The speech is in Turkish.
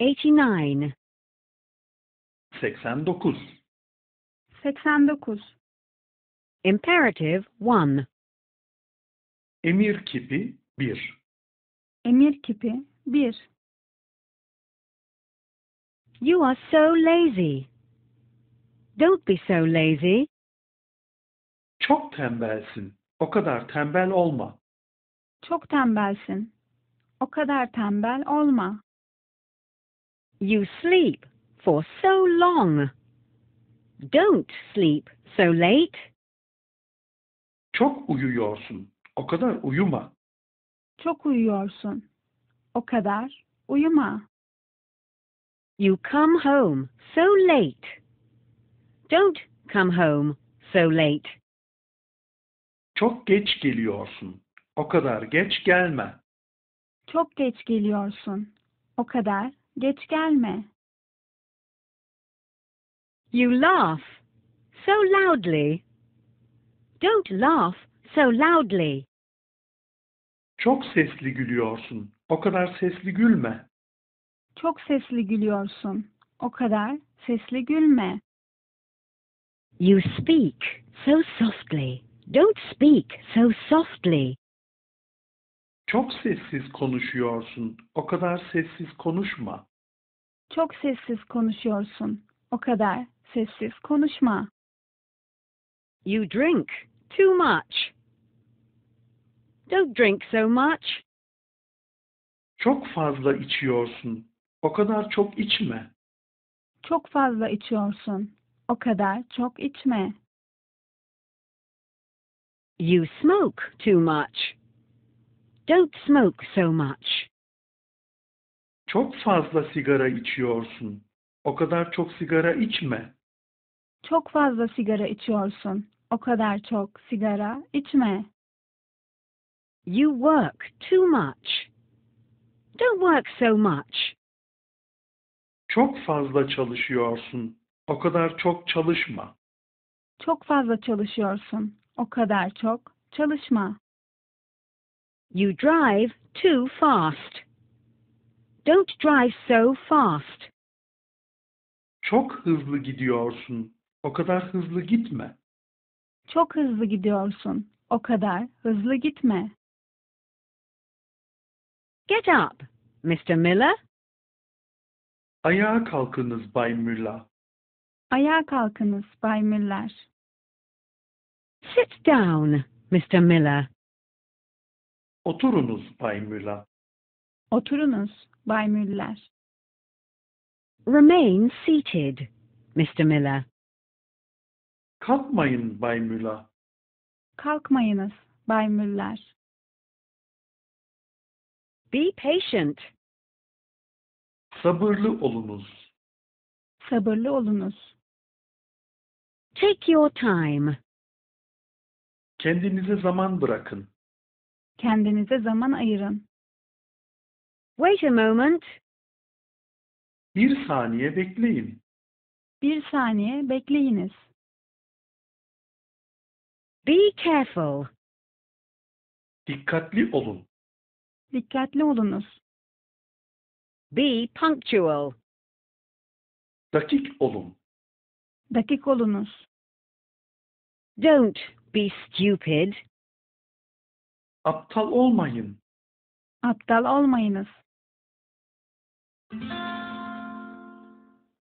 89 89 89 Imperative 1 Emir kipi 1 Emir kipi 1 You are so lazy. Don't be so lazy. Çok tembelsin. O kadar tembel olma. Çok tembelsin. O kadar tembel olma. You sleep for so long. Don't sleep so late. Çok uyuyorsun. O kadar uyuma. Çok uyuyorsun. O kadar uyuma. You come home so late. Don't come home so late. Çok geç geliyorsun. O kadar geç gelme. Çok geç geliyorsun. O kadar Geç gelme. You laugh so loudly. Don't laugh so loudly. Çok sesli gülüyorsun. O kadar sesli gülme. Çok sesli gülüyorsun. O kadar sesli gülme. You speak so softly. Don't speak so softly. Çok sessiz konuşuyorsun. O kadar sessiz konuşma. Çok sessiz konuşuyorsun. O kadar sessiz konuşma. You drink too much. Don't drink so much. Çok fazla içiyorsun. O kadar çok içme. Çok fazla içiyorsun. O kadar çok içme. You smoke too much. Don't smoke so much. Çok fazla sigara içiyorsun. O kadar çok sigara içme. Çok fazla sigara içiyorsun. O kadar çok sigara içme. You work too much. Don't work so much. Çok fazla çalışıyorsun. O kadar çok çalışma. Çok fazla çalışıyorsun. O kadar çok çalışma. You drive too fast. Don't drive so fast. Çok hızlı gidiyorsun. O kadar hızlı gitme. Çok hızlı gidiyorsun. O kadar hızlı gitme. Get up, Mr. Miller. Ayağa kalkınız Bay Müller. Ayağa kalkınız Bay Müller. Sit down, Mr. Miller. Oturunuz Bay Müller. Oturunuz Bay Müller. Remain seated, Mr. Miller. Kalkmayın Bay Müller. Kalkmayınız Bay Müller. Be patient. Sabırlı olunuz. Sabırlı olunuz. Take your time. Kendinize zaman bırakın. Kendinize zaman ayırın. Wait a moment. Bir saniye bekleyin. Bir saniye bekleyiniz. Be careful. Dikkatli olun. Dikkatli olunuz. Be punctual. Dakik olun. Dakik olunuz. Don't be stupid. Aptal olmayın. Aptal olmayınız.